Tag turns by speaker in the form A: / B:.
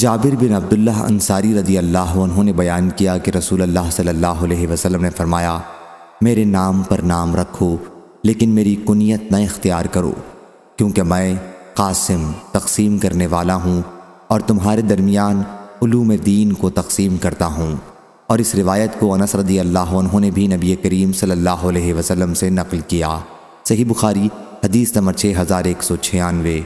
A: जाबिर बिन अब्दुल्ला अंसारी रदी अल्लाह उन्होंने बयान किया कि रसूल अल्लाह सल्लल्लाहु अलैहि वसल्लम ने फरमाया मेरे नाम पर नाम रखो लेकिन मेरी कुनीत न इख्तियार करो क्योंकि मैं कासिम तकसीम करने वाला हूँ और तुम्हारे दरमियान उलूम दीन को तकसीम करता हूँ और इस रिवायत को अनस रदी अल्लाह उन्होंने भी नबी करीम सल्ला वसलम से नकल किया सही बुखारी हदीस नंबर छः हज़ार एक सौ छियानवे